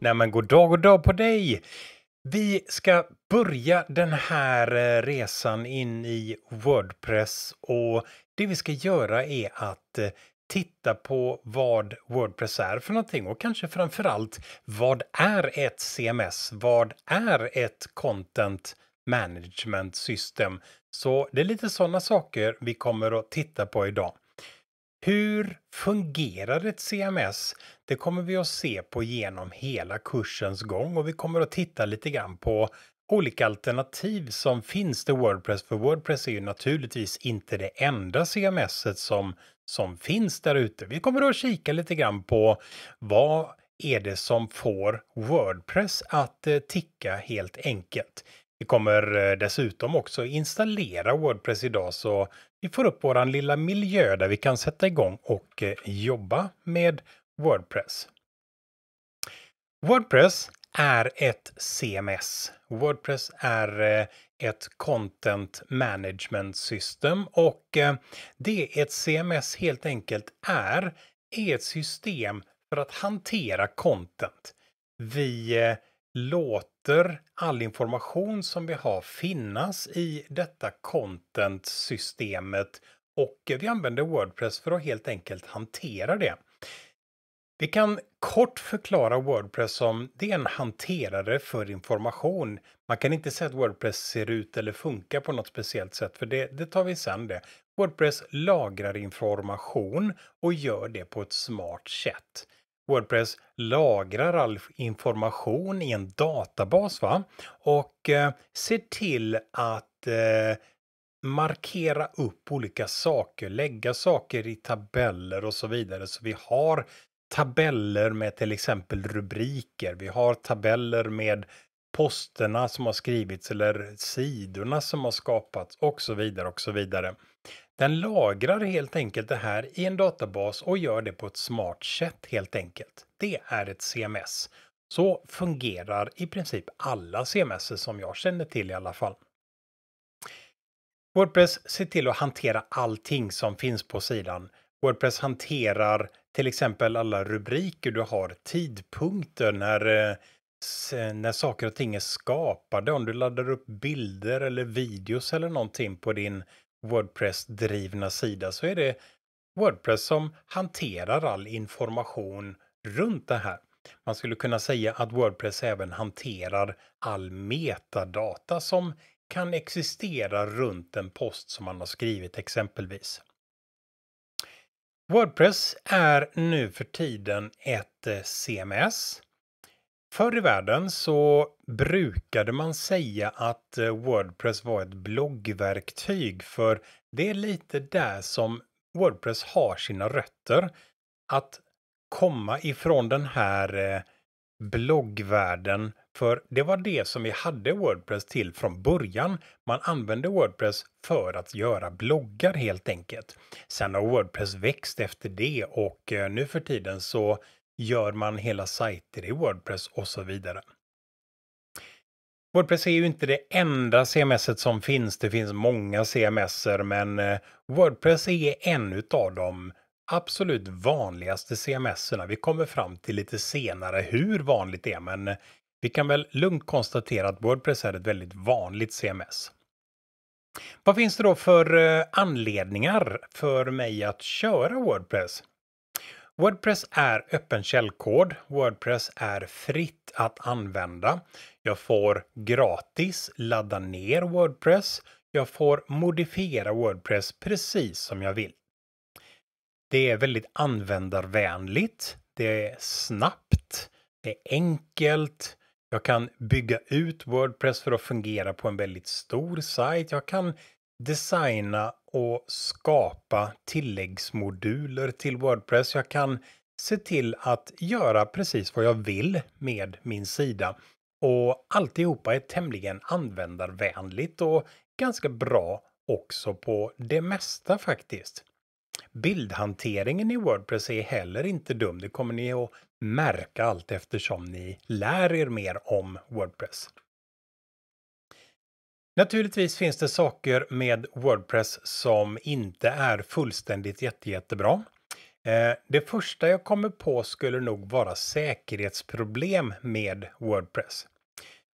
Nej men god dag, god dag på dig! Vi ska börja den här eh, resan in i Wordpress och det vi ska göra är att eh, titta på vad Wordpress är för någonting och kanske framförallt vad är ett CMS? Vad är ett content management system? Så det är lite sådana saker vi kommer att titta på idag. Hur fungerar ett CMS? Det kommer vi att se på genom hela kursens gång och vi kommer att titta lite grann på olika alternativ som finns till Wordpress. För Wordpress är ju naturligtvis inte det enda CMS som, som finns där ute. Vi kommer att kika lite grann på vad är det som får Wordpress att eh, ticka helt enkelt. Vi kommer eh, dessutom också installera Wordpress idag så vi får upp våran lilla miljö där vi kan sätta igång och eh, jobba med Wordpress. Wordpress är ett CMS. Wordpress är eh, ett content management system och det ett CMS helt enkelt är, är ett system för att hantera content. Vi låter all information som vi har finnas i detta content-systemet och vi använder Wordpress för att helt enkelt hantera det. Vi kan kort förklara Wordpress som det är en hanterare för information. Man kan inte säga att Wordpress ser ut eller funkar på något speciellt sätt för det, det tar vi sen det. Wordpress lagrar information och gör det på ett smart sätt. Wordpress lagrar all information i en databas va? och eh, ser till att eh, markera upp olika saker, lägga saker i tabeller och så vidare. Så vi har tabeller med till exempel rubriker. Vi har tabeller med posterna som har skrivits eller sidorna som har skapats och så vidare och så vidare. Den lagrar helt enkelt det här i en databas och gör det på ett smart sätt helt enkelt. Det är ett CMS. Så fungerar i princip alla CMS som jag känner till i alla fall. Wordpress ser till att hantera allting som finns på sidan. Wordpress hanterar till exempel alla rubriker du har, tidpunkter när, eh, när saker och ting är skapade, om du laddar upp bilder eller videos eller någonting på din Wordpress-drivna sida så är det Wordpress som hanterar all information runt det här. Man skulle kunna säga att Wordpress även hanterar all metadata som kan existera runt en post som man har skrivit exempelvis. Wordpress är nu för tiden ett eh, CMS Förr i världen så brukade man säga att eh, Wordpress var ett bloggverktyg för det är lite där som Wordpress har sina rötter. Att komma ifrån den här eh, bloggvärlden för det var det som vi hade Wordpress till från början. Man använde Wordpress för att göra bloggar helt enkelt. Sen har Wordpress växt efter det och eh, nu för tiden så gör man hela sajter i Wordpress och så vidare. Wordpress är ju inte det enda CMS som finns. Det finns många CMS men eh, Wordpress är en av de absolut vanligaste CMSerna. Vi kommer fram till lite senare hur vanligt det är, men eh, vi kan väl lugnt konstatera att Wordpress är ett väldigt vanligt CMS. Vad finns det då för eh, anledningar för mig att köra Wordpress? Wordpress är öppen källkod. Wordpress är fritt att använda. Jag får gratis ladda ner Wordpress. Jag får modifiera Wordpress precis som jag vill. Det är väldigt användarvänligt. Det är snabbt. Det är enkelt. Jag kan bygga ut Wordpress för att fungera på en väldigt stor sajt. Jag kan designa och skapa tilläggsmoduler till Wordpress. Jag kan se till att göra precis vad jag vill med min sida. Och alltihopa är tämligen användarvänligt och ganska bra också på det mesta faktiskt. Bildhanteringen i Wordpress är heller inte dum. Det kommer ni att märka allt eftersom ni lär er mer om Wordpress. Naturligtvis finns det saker med Wordpress som inte är fullständigt jätte, jättebra. Eh, det första jag kommer på skulle nog vara säkerhetsproblem med Wordpress.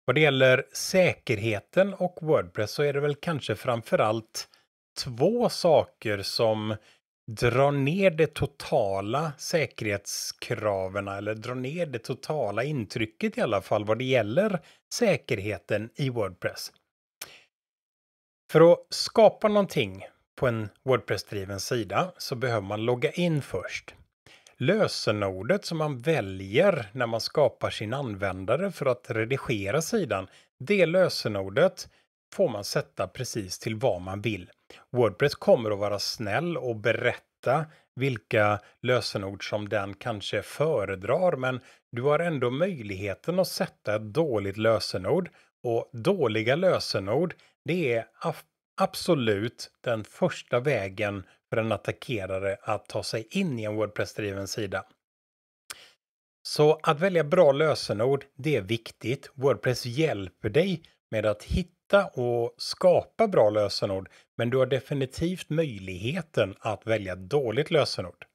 Vad det gäller säkerheten och Wordpress så är det väl kanske framförallt två saker som drar ner det totala säkerhetskraven eller drar ner det totala intrycket i alla fall vad det gäller säkerheten i Wordpress. För att skapa någonting på en Wordpress-driven sida så behöver man logga in först. Lösenordet som man väljer när man skapar sin användare för att redigera sidan, det lösenordet får man sätta precis till vad man vill. Wordpress kommer att vara snäll och berätta vilka lösenord som den kanske föredrar, men du har ändå möjligheten att sätta ett dåligt lösenord och dåliga lösenord det är absolut den första vägen för en attackerare att ta sig in i en Wordpress-driven sida. Så att välja bra lösenord, det är viktigt. Wordpress hjälper dig med att hitta och skapa bra lösenord, men du har definitivt möjligheten att välja dåligt lösenord.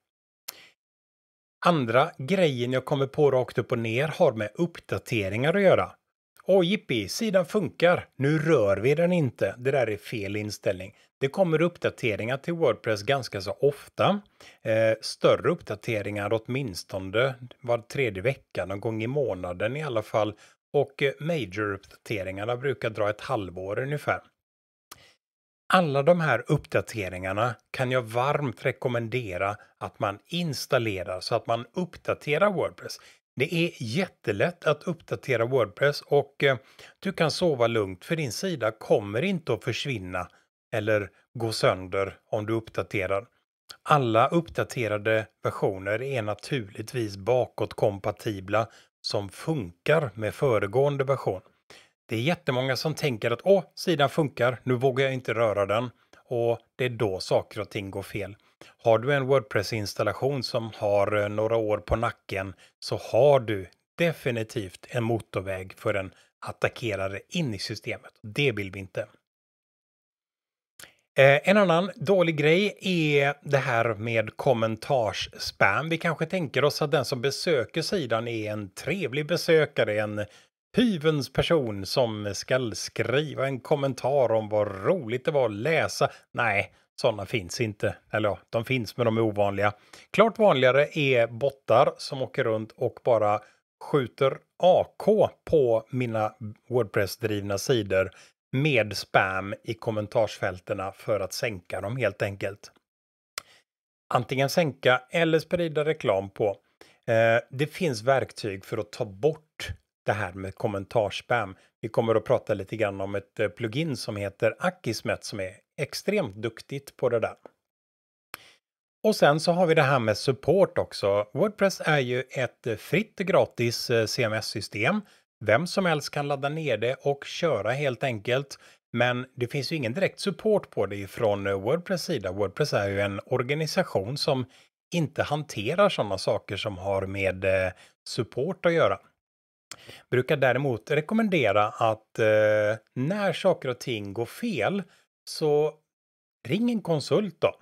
Andra grejen jag kommer på rakt upp och ner har med uppdateringar att göra. Åh jippi, sidan funkar! Nu rör vi den inte. Det där är fel inställning. Det kommer uppdateringar till Wordpress ganska så ofta. Eh, större uppdateringar åtminstone var tredje vecka, någon gång i månaden i alla fall. Och eh, major-uppdateringarna brukar dra ett halvår ungefär. Alla de här uppdateringarna kan jag varmt rekommendera att man installerar så att man uppdaterar Wordpress. Det är jättelätt att uppdatera Wordpress och eh, du kan sova lugnt för din sida kommer inte att försvinna eller gå sönder om du uppdaterar. Alla uppdaterade versioner är naturligtvis bakåtkompatibla som funkar med föregående version. Det är jättemånga som tänker att åh, sidan funkar, nu vågar jag inte röra den. Och det är då saker och ting går fel. Har du en Wordpress-installation som har eh, några år på nacken så har du definitivt en motorväg för en attackerare in i systemet. Det vill vi inte. Eh, en annan dålig grej är det här med kommentarsspam. Vi kanske tänker oss att den som besöker sidan är en trevlig besökare, en hyvens person som ska skriva en kommentar om vad roligt det var att läsa. Nej, sådana finns inte. Eller ja, de finns men de är ovanliga. Klart vanligare är bottar som åker runt och bara skjuter AK på mina Wordpress-drivna sidor med spam i kommentarsfältena för att sänka dem helt enkelt. Antingen sänka eller sprida reklam på. Eh, det finns verktyg för att ta bort det här med kommentarsspam. Vi kommer att prata lite grann om ett eh, plugin som heter Akismet som är extremt duktigt på det där. Och sen så har vi det här med support också. Wordpress är ju ett fritt gratis eh, CMS-system. Vem som helst kan ladda ner det och köra helt enkelt. Men det finns ju ingen direkt support på det från eh, Wordpress sida. Wordpress är ju en organisation som inte hanterar sådana saker som har med eh, support att göra. Brukar däremot rekommendera att eh, när saker och ting går fel så ring en konsult då.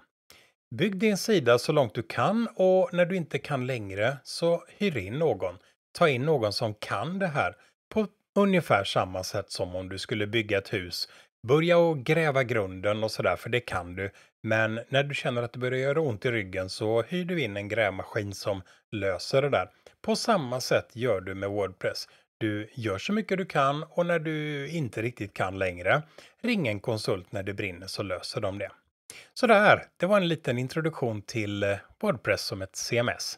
Bygg din sida så långt du kan och när du inte kan längre så hyr in någon. Ta in någon som kan det här på ungefär samma sätt som om du skulle bygga ett hus. Börja och gräva grunden och sådär, för det kan du. Men när du känner att det börjar göra ont i ryggen så hyr du in en grävmaskin som löser det där. På samma sätt gör du med Wordpress. Du gör så mycket du kan och när du inte riktigt kan längre, ring en konsult när det brinner så löser de det. Så där, det var en liten introduktion till eh, Wordpress som ett CMS.